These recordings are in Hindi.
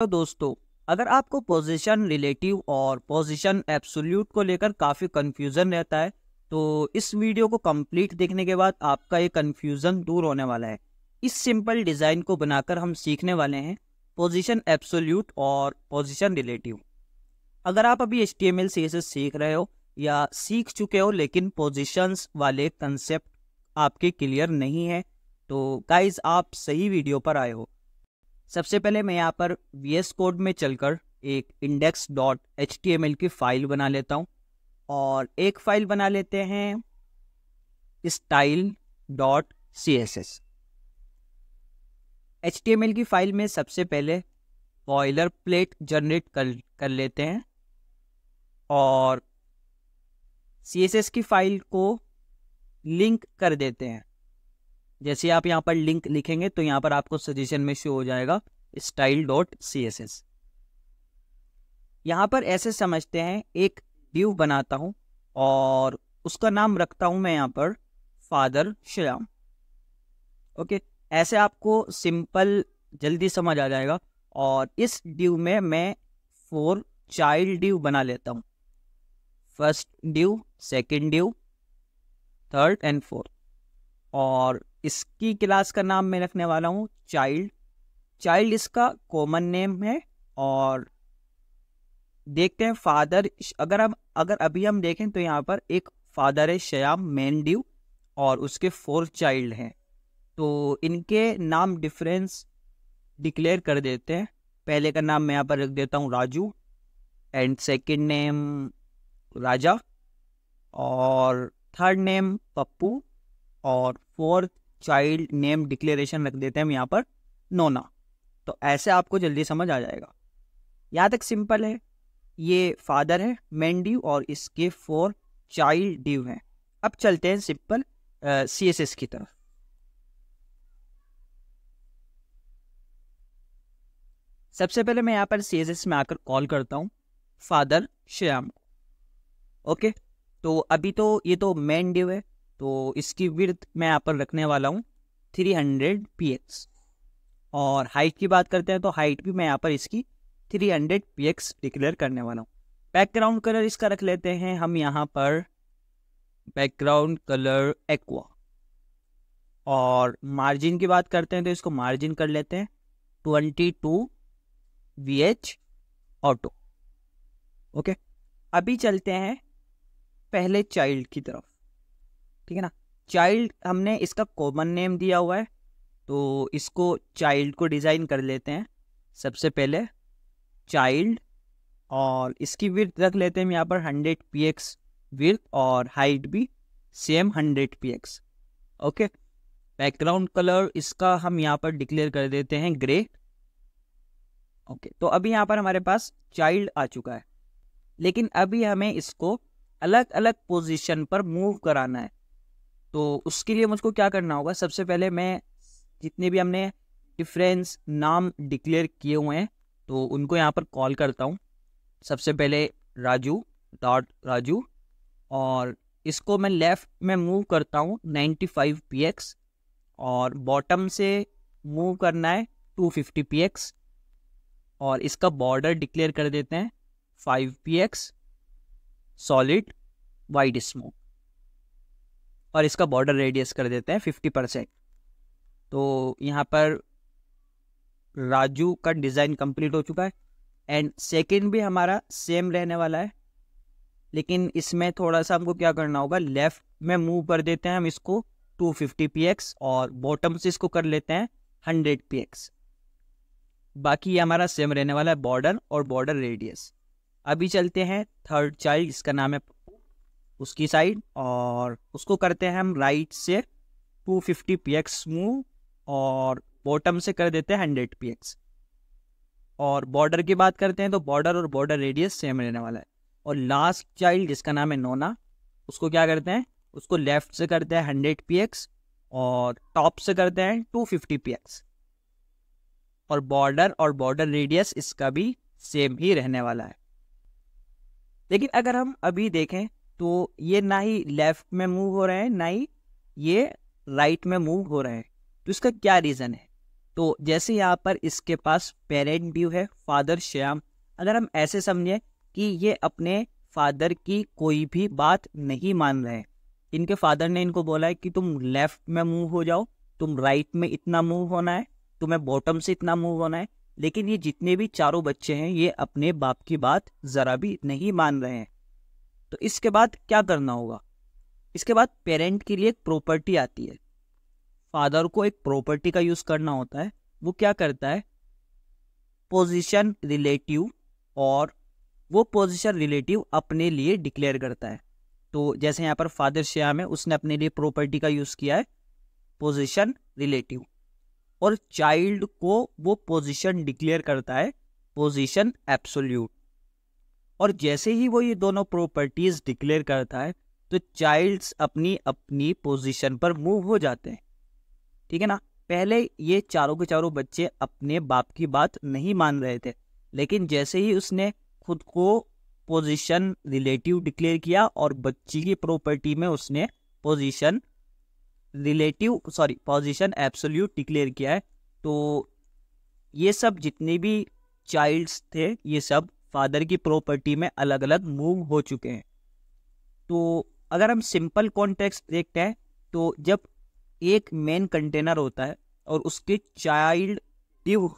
तो दोस्तों अगर आपको पोजीशन रिलेटिव और पोजीशन एब्सोल्यूट को लेकर काफ़ी कन्फ्यूज़न रहता है तो इस वीडियो को कंप्लीट देखने के बाद आपका ये कंफ्यूजन दूर होने वाला है इस सिंपल डिज़ाइन को बनाकर हम सीखने वाले हैं पोजीशन एब्सोल्यूट और पोजीशन रिलेटिव अगर आप अभी एच टी एम एल सीख रहे हो या सीख चुके हो लेकिन पोजिशन वाले कंसेप्ट आपके क्लियर नहीं है तो गाइज आप सही वीडियो पर आए हो सबसे पहले मैं यहाँ पर वी एस कोड में चलकर एक index dot H T M L की फ़ाइल बना लेता हूँ और एक फ़ाइल बना लेते हैं style dot C S S H T M L की फ़ाइल में सबसे पहले बॉयलर प्लेट जनरेट कर कर लेते हैं और सी एस एस की फ़ाइल को लिंक कर देते हैं जैसे आप यहाँ पर लिंक लिखेंगे तो यहाँ पर आपको सजेशन में शो हो जाएगा style dot C S S यहाँ पर ऐसे समझते हैं एक डिव बनाता हूँ और उसका नाम रखता हूँ मैं यहाँ पर फादर श्याम ओके ऐसे आपको सिंपल जल्दी समझ आ जाएगा और इस ड्यू में मैं फोर चाइल्ड ड्यू बना लेता हूँ first div second div third and fourth और इसकी क्लास का नाम मैं रखने वाला हूँ चाइल्ड चाइल्ड इसका कॉमन नेम है और देखते हैं फादर अगर हम अगर अभी हम देखें तो यहाँ पर एक फादर है श्याम मेन ड्यू और उसके फोर चाइल्ड हैं तो इनके नाम डिफरेंस डिक्लेयर कर देते हैं पहले का नाम मैं यहाँ पर रख देता हूँ Raju and second name Raja और थर्ड नेम पप्पू और फोर्थ चाइल्ड नेम डिक्लेरेशन रख देते हैं हम यहाँ पर नोना तो ऐसे आपको जल्दी समझ आ जाएगा यहाँ तक सिंपल है ये फादर है मैन ड्यू और इसके फोर चाइल्ड ड्यू हैं अब चलते हैं सिंपल सी एस एस की तरफ सबसे पहले मैं यहाँ पर सी एस एस में आकर कॉल करता हूँ फादर श्याम ओके तो अभी तो ये तो मेन ड्यू है तो इसकी विर्थ मैं यहाँ पर रखने वाला हूँ थ्री हंड्रेड पी एक्स और हाइट की बात करते हैं तो हाइट भी मैं यहाँ पर इसकी three hundred P X declare करने वाला हूँ बैकग्राउंड कलर इसका रख लेते हैं हम यहाँ पर बैकग्राउंड कलर एक्वा और मार्जिन की बात करते हैं तो इसको मार्जिन कर लेते हैं twenty two V H auto okay अभी चलते हैं पहले चाइल्ड की तरफ ठीक है ना चाइल्ड हमने इसका कॉमन नेम दिया हुआ है तो इसको चाइल्ड को डिज़ाइन कर लेते हैं सबसे पहले चाइल्ड और इसकी विर्थ रख लेते हैं हम यहाँ पर हंड्रेड पी एक्स और हाइट भी same hundred P X okay background colour इसका हम यहाँ पर डिक्लेयर कर देते हैं ग्रे ओके तो अभी यहाँ पर हमारे पास चाइल्ड आ चुका है लेकिन अभी हमें इसको अलग अलग पोजीशन पर मूव कराना है तो उसके लिए मुझको क्या करना होगा सबसे पहले मैं जितने भी हमने डिफरेंस नाम डिक्लेयर किए हुए हैं तो उनको यहाँ पर कॉल करता हूँ सबसे पहले राजू डॉट राजू और इसको मैं लेफ़्ट में मूव करता हूँ 95 फाइव और बॉटम से मूव करना है 250 फिफ्टी और इसका बॉर्डर डिक्लेयर कर देते हैं 5 P X solid white smoke और इसका बॉर्डर रेडियस कर देते हैं फिफ्टी परसेंट तो यहाँ पर राजू का डिज़ाइन कंप्लीट हो चुका है एंड सेकंड भी हमारा सेम रहने वाला है लेकिन इसमें थोड़ा सा हमको क्या करना होगा लेफ़्ट में मूव कर देते हैं हम इसको 250 फिफ्टी और बॉटम से इसको कर लेते हैं 100 पी बाकी ये हमारा सेम रहने वाला है बॉर्डर और बॉर्डर रेडियस अभी चलते हैं थर्ड चाइल्ड इसका नाम है उसकी साइड और उसको करते हैं हम राइट से 250 फिफ्टी पी एक्स मूव और बॉटम से कर देते हैं हंड्रेड पी एक्स और बॉर्डर की बात करते हैं तो बॉर्डर और बॉर्डर रेडियस सेम रहने वाला है और लास्ट चाइल्ड जिसका नाम है नोना उसको क्या करते हैं उसको लेफ्ट से करते हैं हंड्रेड पी एक्स और टॉप से करते हैं टू फिफ्टी पी एक्स और बॉर्डर और बॉर्डर रेडियस इसका भी सेम ही रहने वाला है लेकिन अगर हम अभी देखें तो ये ना ही लेफ्ट में मूव हो रहे हैं ना ही ये राइट में मूव हो रहे हैं तो इसका क्या रीज़न है तो जैसे यहाँ पर इसके पास पेरेंट व्यू है फादर श्याम अगर हम ऐसे समझें कि ये अपने फादर की कोई भी बात नहीं मान रहे हैं इनके फादर ने इनको बोला है कि तुम लेफ्ट में मूव हो जाओ तुम राइट में इतना मूव होना है तुम्हें बॉटम से इतना मूव होना है लेकिन ये जितने भी चारों बच्चे हैं ये अपने बाप की बात ज़रा भी नहीं मान रहे हैं तो इसके बाद क्या करना होगा इसके बाद पेरेंट के लिए एक प्रॉपर्टी आती है फादर को एक प्रॉपर्टी का यूज करना होता है वो क्या करता है पोजीशन रिलेटिव और वो पोजीशन रिलेटिव अपने लिए डिक्लेयर करता है तो जैसे यहाँ पर फादर श्याम है उसने अपने लिए प्रॉपर्टी का यूज किया है पोजीशन रिलेटिव और चाइल्ड को वो पोजीशन डिक्लेयर करता है पोजीशन एब्सोल्यूट और जैसे ही वो ये दोनों प्रॉपर्टीज डिक्लेयर करता है तो चाइल्ड्स अपनी अपनी पोजीशन पर मूव हो जाते हैं ठीक है ना पहले ये चारों के चारों बच्चे अपने बाप की बात नहीं मान रहे थे लेकिन जैसे ही उसने खुद को पोजीशन रिलेटिव डिक्लेयर किया और बच्ची की प्रॉपर्टी में उसने position relative sorry position absolute declare किया है तो ये सब जितने भी चाइल्ड्स थे ये सब फादर की प्रॉपर्टी में अलग अलग मूव हो चुके हैं तो अगर हम सिंपल कॉन्टेक्स्ट देखते हैं तो जब एक मेन कंटेनर होता है और उसके चाइल्ड डिव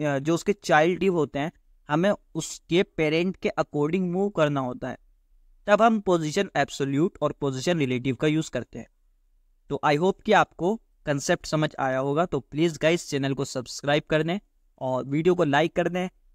जो उसके चाइल्ड डिव होते हैं हमें उसके पेरेंट के अकॉर्डिंग मूव करना होता है तब हम पोजीशन एब्सोल्यूट और पोजीशन रिलेटिव का यूज़ करते हैं तो आई होप कि आपको कंसेप्ट समझ आया होगा तो प्लीज़ गाइस चैनल को सब्सक्राइब कर दें और वीडियो को लाइक कर दें